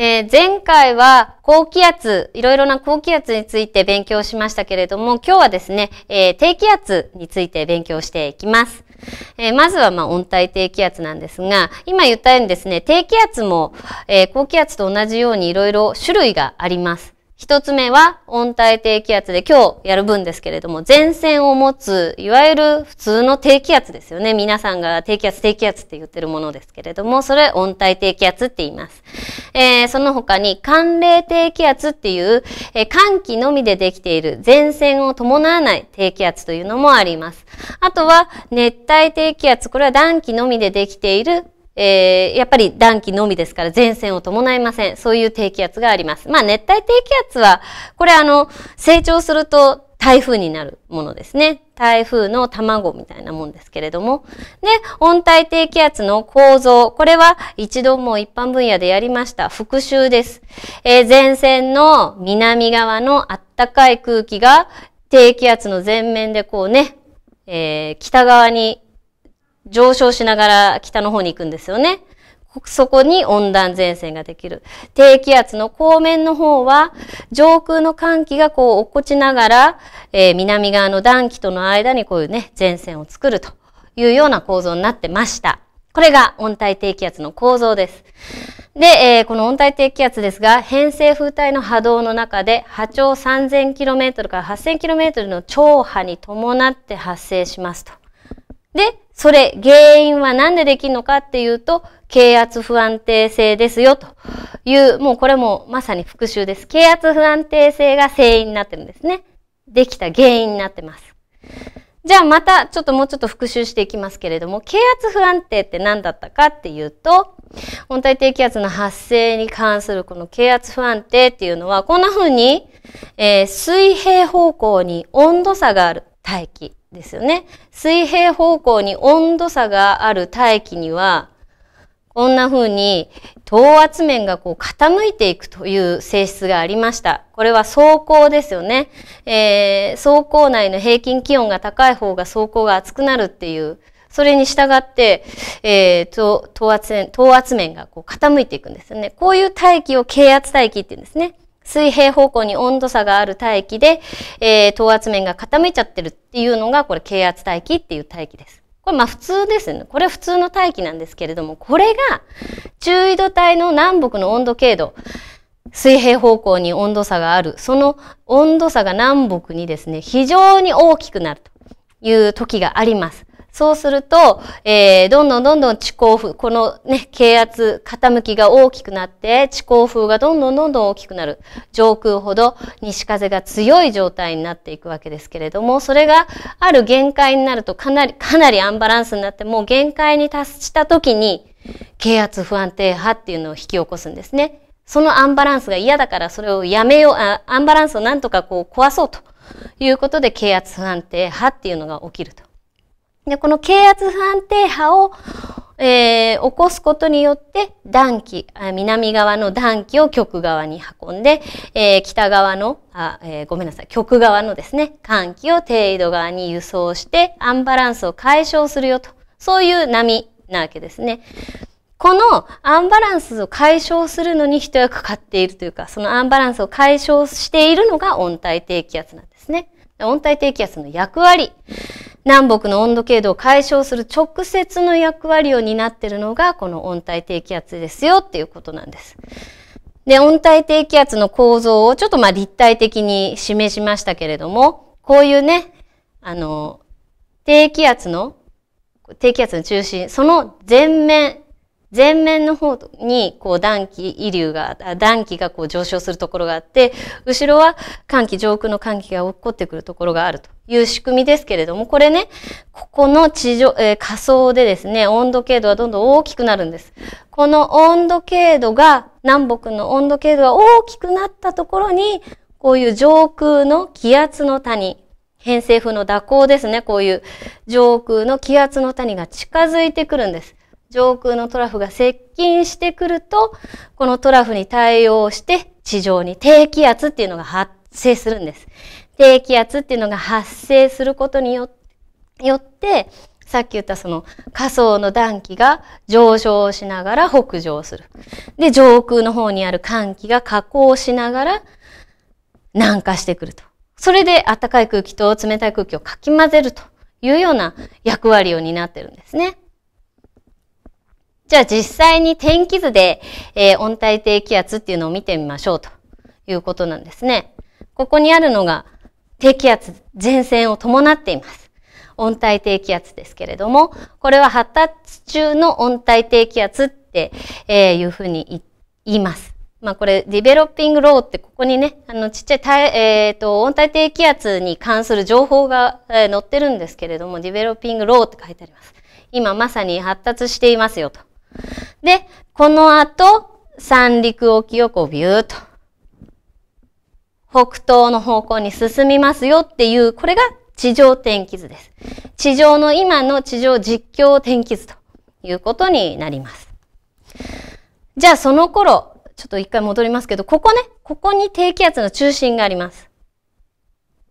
えー、前回は高気圧、いろいろな高気圧について勉強しましたけれども、今日はですね、えー、低気圧について勉強していきます。えー、まずはま温帯低気圧なんですが、今言ったようにですね、低気圧も、え高気圧と同じようにいろいろ種類があります。一つ目は温帯低気圧で今日やる分ですけれども、前線を持つ、いわゆる普通の低気圧ですよね。皆さんが低気圧、低気圧って言ってるものですけれども、それ温帯低気圧って言います。えー、その他に寒冷低気圧っていう、えー、寒気のみでできている前線を伴わない低気圧というのもあります。あとは熱帯低気圧、これは暖気のみでできているえー、やっぱり暖気のみですから前線を伴いません。そういう低気圧があります。まあ熱帯低気圧は、これあの、成長すると台風になるものですね。台風の卵みたいなもんですけれども。で、温帯低気圧の構造。これは一度も一般分野でやりました。復習です。えー、前線の南側のあったかい空気が低気圧の前面でこうね、えー、北側に上昇しながら北の方に行くんですよね。そこに温暖前線ができる。低気圧の後面の方は、上空の寒気がこう落っこちながら、えー、南側の暖気との間にこういうね、前線を作るというような構造になってました。これが温帯低気圧の構造です。で、えー、この温帯低気圧ですが、偏西風帯の波動の中で波長 3000km から 8000km の超波に伴って発生しますと。で、それ、原因はなんでできるのかっていうと、軽圧不安定性ですよという、もうこれもまさに復習です。軽圧不安定性が正因になってるんですね。できた原因になってます。じゃあまたちょっともうちょっと復習していきますけれども、軽圧不安定って何だったかっていうと、温帯低気圧の発生に関するこの軽圧不安定っていうのは、こんな風に、えー、水平方向に温度差がある大気。ですよね。水平方向に温度差がある大気には、こんな風に等圧面がこう傾いていくという性質がありました。これは走行ですよね。えー、走行内の平均気温が高い方が走行が熱くなるっていう。それに従って、えー、等圧面、等圧面がこう傾いていくんですよね。こういう大気を軽圧大気って言うんですね。水平方向に温度差がある大気で、えー、等圧面が傾いちゃってるっていうのが、これ、軽圧大気っていう大気です。これ、まあ普通ですね。これ普通の大気なんですけれども、これが、中緯度帯の南北の温度経度、水平方向に温度差がある、その温度差が南北にですね、非常に大きくなるという時があります。そうすると、えー、どんどんどんどん地高風、このね、軽圧、傾きが大きくなって、地高風がどんどんどんどん大きくなる。上空ほど西風が強い状態になっていくわけですけれども、それがある限界になるとかなり、かなりアンバランスになって、もう限界に達した時に、軽圧不安定波っていうのを引き起こすんですね。そのアンバランスが嫌だからそれをやめよう、あアンバランスをなんとかこう壊そうということで、軽圧不安定波っていうのが起きると。で、この軽圧不安定波を、えー、起こすことによって暖気、南側の暖気を極側に運んで、えー、北側のあ、えー、ごめんなさい、極側のですね、寒気を低緯度側に輸送してアンバランスを解消するよと。そういう波なわけですね。このアンバランスを解消するのに一役買っているというか、そのアンバランスを解消しているのが温帯低気圧なんですね。温帯低気圧の役割。南北の温度経度を解消する直接の役割を担ってるのがこの温帯低気圧ですよっていうことなんです。で、温帯低気圧の構造をちょっとまあ立体的に示しましたけれども、こういうね、あの、低気圧の、低気圧の中心、その前面、前面の方にこう暖気遺流が、暖気がこう上昇するところがあって、後ろは寒気、上空の寒気が起こってくるところがあると。いう仕組みですけれども、これね、ここの地上、えー、仮想でですね、温度経度はどんどん大きくなるんです。この温度経度が、南北の温度経度が大きくなったところに、こういう上空の気圧の谷、偏西風の蛇行ですね、こういう上空の気圧の谷が近づいてくるんです。上空のトラフが接近してくると、このトラフに対応して地上に低気圧っていうのが発生するんです。低気圧っていうのが発生することによってさっき言ったその仮想の暖気が上昇しながら北上する。で、上空の方にある寒気が下降しながら南下してくると。それで暖かい空気と冷たい空気をかき混ぜるというような役割を担ってるんですね。じゃあ実際に天気図で、えー、温帯低気圧っていうのを見てみましょうということなんですね。ここにあるのが低気圧、前線を伴っています。温帯低気圧ですけれども、これは発達中の温帯低気圧って、えいうふうに言います。まあこれ、ディベロッピングローってここにね、あのちっちゃいえー、と温帯低気圧に関する情報が、え載ってるんですけれども、ディベロッピングローって書いてあります。今まさに発達していますよと。で、この後、三陸沖をこうビューと北東の方向に進みますよっていう、これが地上天気図です。地上の今の地上実況天気図ということになります。じゃあその頃、ちょっと一回戻りますけど、ここね、ここに低気圧の中心があります。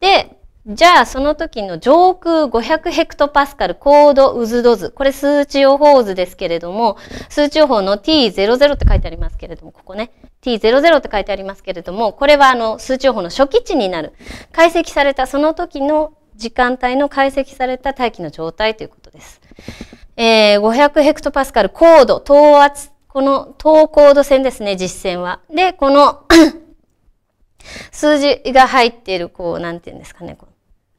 で、じゃあその時の上空500ヘクトパスカル高度渦度図。これ数値予報図ですけれども、数値予報の T00 って書いてありますけれども、ここね。T00 って書いてありますけれども、これはあの数値予報の初期値になる。解析されたその時の時間帯の解析された大気の状態ということです。えー、500ヘクトパスカル高度、等圧、この等高度線ですね、実線は。で、この 数字が入っている、こう、なんていうんですかね、この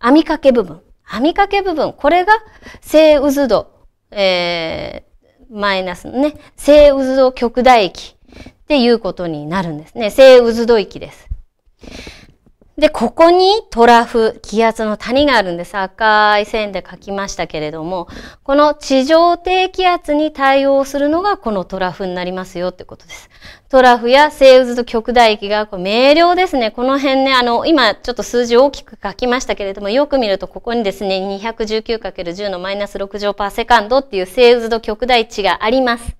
網掛け部分。網掛け部分。これが正渦度、えー、マイナスのね、正渦度極大域っていうことになるんですね。正渦度域です。で、ここにトラフ、気圧の谷があるんです。赤い線で書きましたけれども、この地上低気圧に対応するのがこのトラフになりますよってことです。トラフや生渦と極大域が、こう明瞭ですね。この辺ね、あの、今ちょっと数字大きく書きましたけれども、よく見るとここにですね、219×10 のマイナス6乗パーセカンドっていう生渦と極大値があります。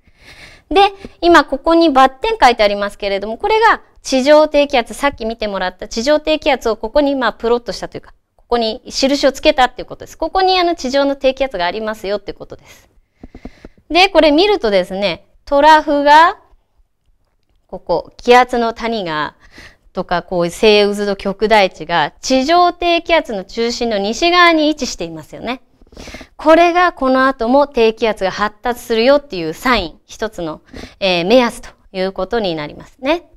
で、今ここにバッテン書いてありますけれども、これが地上低気圧、さっき見てもらった地上低気圧をここにまあプロットしたというか、ここに印をつけたっていうことです。ここにあの地上の低気圧がありますよっていうことです。で、これ見るとですね、トラフが、ここ、気圧の谷が、とか、こう、西渦の極大地が、地上低気圧の中心の西側に位置していますよね。これがこの後も低気圧が発達するよっていうサイン、一つの、えー、目安ということになりますね。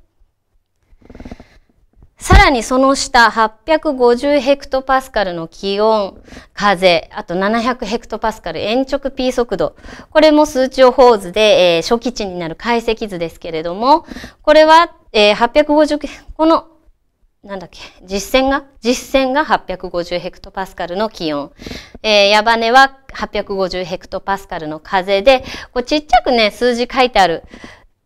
さらにその下、850ヘクトパスカルの気温、風、あと700ヘクトパスカル延直 P 速度。これも数値予報図で、えー、初期値になる解析図ですけれども、これは、えー、850、このなんだっけ、実践が実践が850ヘクトパスカルの気温。えー、矢羽は850ヘクトパスカルの風で、こうちっちゃくね、数字書いてある。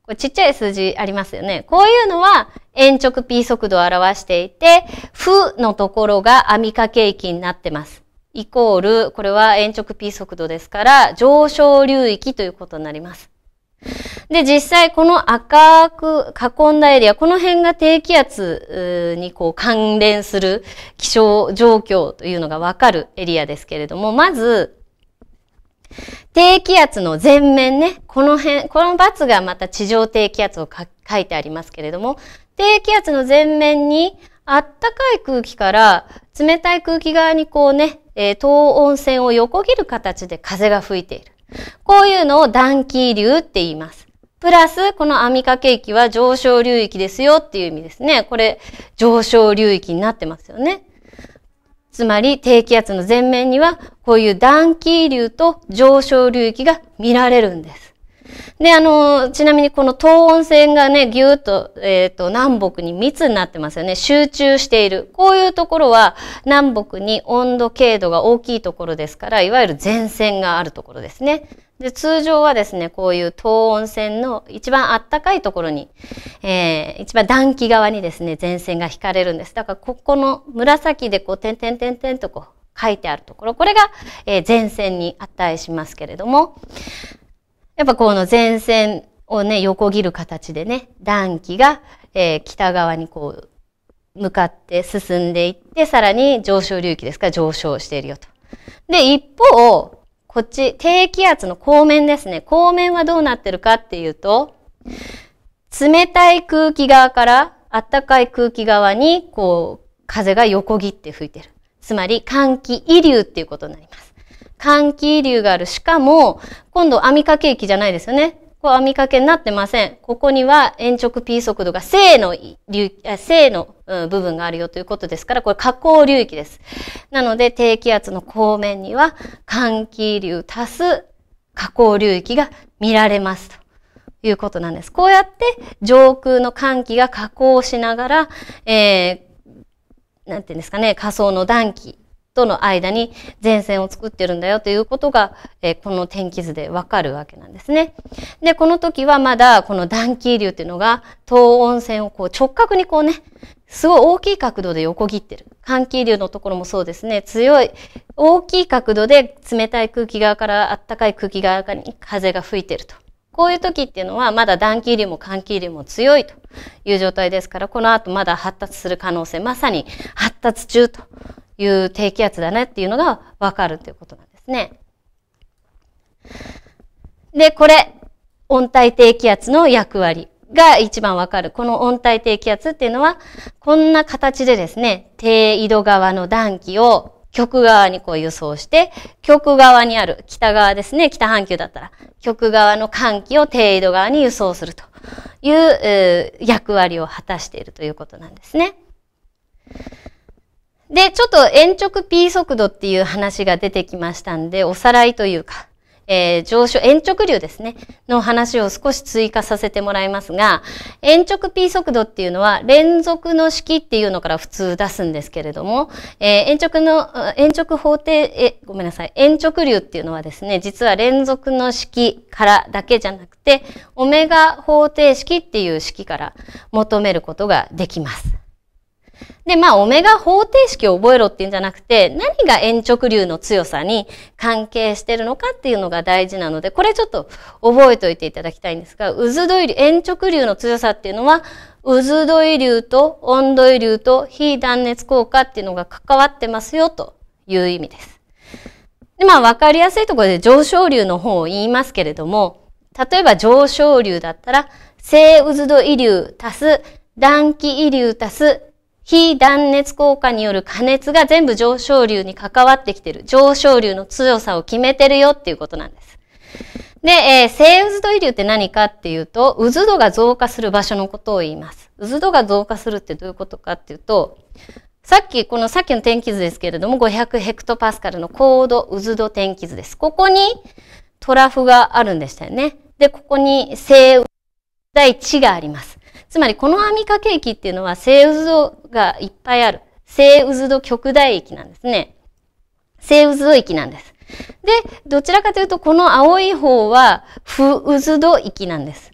これちっちゃい数字ありますよね。こういうのは延直 p 速度を表していて、負のところが網掛け域になってます。イコール、これは延直 p 速度ですから、上昇流域ということになります。で、実際この赤く囲んだエリア、この辺が低気圧にこう関連する気象状況というのがわかるエリアですけれども、まず、低気圧の前面ね、この辺、この×がまた地上低気圧を書いてありますけれども、低気圧の前面にあったかい空気から冷たい空気側にこうね、えー、等温線を横切る形で風が吹いている。こういうのを暖気流って言います。プラス、この網掛け域は上昇流域ですよっていう意味ですね。これ、上昇流域になってますよね。つまり、低気圧の前面には、こういう暖気流と上昇流域が見られるんです。で、あの、ちなみにこの東温線がね、ぎゅーっと、えっ、ー、と、南北に密になってますよね。集中している。こういうところは、南北に温度経度が大きいところですから、いわゆる前線があるところですね。で、通常はですね、こういう東温線の一番あったかいところに、えー、一番暖気側にですね、前線が引かれるんです。だから、ここの紫でこう、点々点々とこう、書いてあるところ。これが、えー、前線に値しますけれども、やっぱこの前線をね、横切る形でね、暖気が、えー、北側にこう、向かって進んでいって、さらに上昇流域ですから上昇しているよと。で、一方、こっち、低気圧の後面ですね。後面はどうなってるかっていうと、冷たい空気側から暖かい空気側に、こう、風が横切って吹いてる。つまり、寒気遺流っていうことになります。寒気流がある。しかも、今度網掛け域じゃないですよね。こう網掛けになってません。ここには延直 P 速度が正の流、正の部分があるよということですから、これ下降流域です。なので、低気圧の後面には、寒気流足す下降流域が見られますということなんです。こうやって上空の寒気が下降しながら、えー、なんていうんですかね、仮想の暖気との間に前線を作ってるんだよということが、えー、この天気図でわかるわけなんですね。で、この時はまだこの暖気流っていうのが東温線をこう直角にこうね、すごい大きい角度で横切ってる。寒気流のところもそうですね。強い、大きい角度で冷たい空気側から暖かい空気側に風が吹いてると。こういう時っていうのはまだ暖気流も寒気流も強いという状態ですから、この後まだ発達する可能性、まさに発達中という低気圧だねっていうのがわかるということなんですね。で、これ、温帯低気圧の役割が一番わかる。この温帯低気圧っていうのは、こんな形でですね、低緯度側の暖気を極側にこう輸送して、極側にある、北側ですね、北半球だったら、極側の寒気を低緯度側に輸送するという、役割を果たしているということなんですね。で、ちょっと延直 p 速度っていう話が出てきましたんで、おさらいというか、えー、上昇、延直流ですね、の話を少し追加させてもらいますが、延直 p 速度っていうのは、連続の式っていうのから普通出すんですけれども、えー、延直の、延直方程、え、ごめんなさい、延直流っていうのはですね、実は連続の式からだけじゃなくて、オメガ方程式っていう式から求めることができます。で、まあ、オメガ方程式を覚えろっていうんじゃなくて、何が円直流の強さに関係してるのかっていうのが大事なので、これちょっと覚えておいていただきたいんですが、渦土流、円直流の強さっていうのは、渦土位流と温土位流と非断熱効果っていうのが関わってますよという意味です。で、まあ、わかりやすいところで上昇流の方を言いますけれども、例えば上昇流だったら、正渦土位流足す、暖気位流足す、非断熱効果による加熱が全部上昇流に関わってきてる。上昇流の強さを決めてるよっていうことなんです。で、えー、静渦度遺留って何かっていうと、渦度が増加する場所のことを言います。渦度が増加するってどういうことかっていうと、さっき、このさっきの天気図ですけれども、500ヘクトパスカルの高度渦度天気図です。ここにトラフがあるんでしたよね。で、ここに静大地があります。つまりこの網掛け域っていうのは性渦がいっぱいある。西渦度極大域なんですね。西渦度域なんです。で、どちらかというとこの青い方は不渦度域なんです。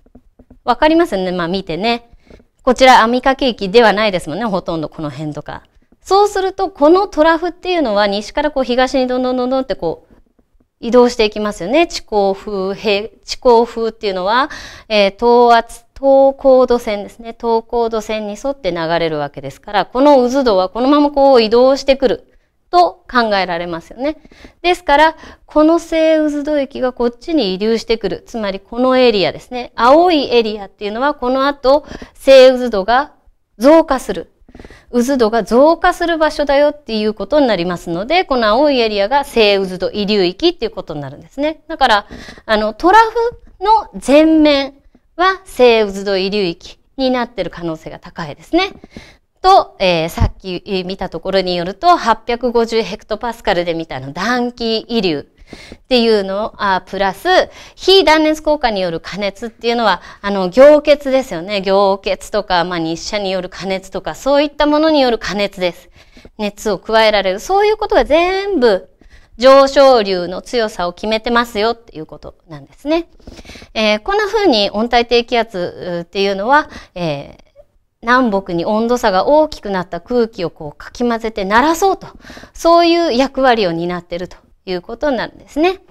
わかりますよねまあ見てね。こちら網掛け域ではないですもんね。ほとんどこの辺とか。そうすると、このトラフっていうのは西からこう東にどんどんどんどんってこう移動していきますよね。地高風平、地高風っていうのは、えー、等圧東高度線ですね。東高度線に沿って流れるわけですから、この渦度はこのままこう移動してくると考えられますよね。ですから、この正渦戸域がこっちに移流してくる。つまりこのエリアですね。青いエリアっていうのはこの後、正渦度が増加する。渦度が増加する場所だよっていうことになりますので、この青いエリアが正渦度移流域っていうことになるんですね。だから、あの、トラフの前面、は生物土遺流域になってる可能性が高いですね。と、えー、さっき見たところによると、850ヘクトパスカルで見たの暖気遺流っていうのあプラス、非断熱効果による加熱っていうのは、あの、凝結ですよね。凝結とか、まあ、日射による加熱とか、そういったものによる加熱です。熱を加えられる。そういうことが全部上昇流の強さを決めてますよっていうことなんですね。えー、こんな風に温帯低気圧っていうのは、えー南北に温度差が大きくなった空気をこうかき混ぜて鳴らそうと、そういう役割を担っているということになるんですね。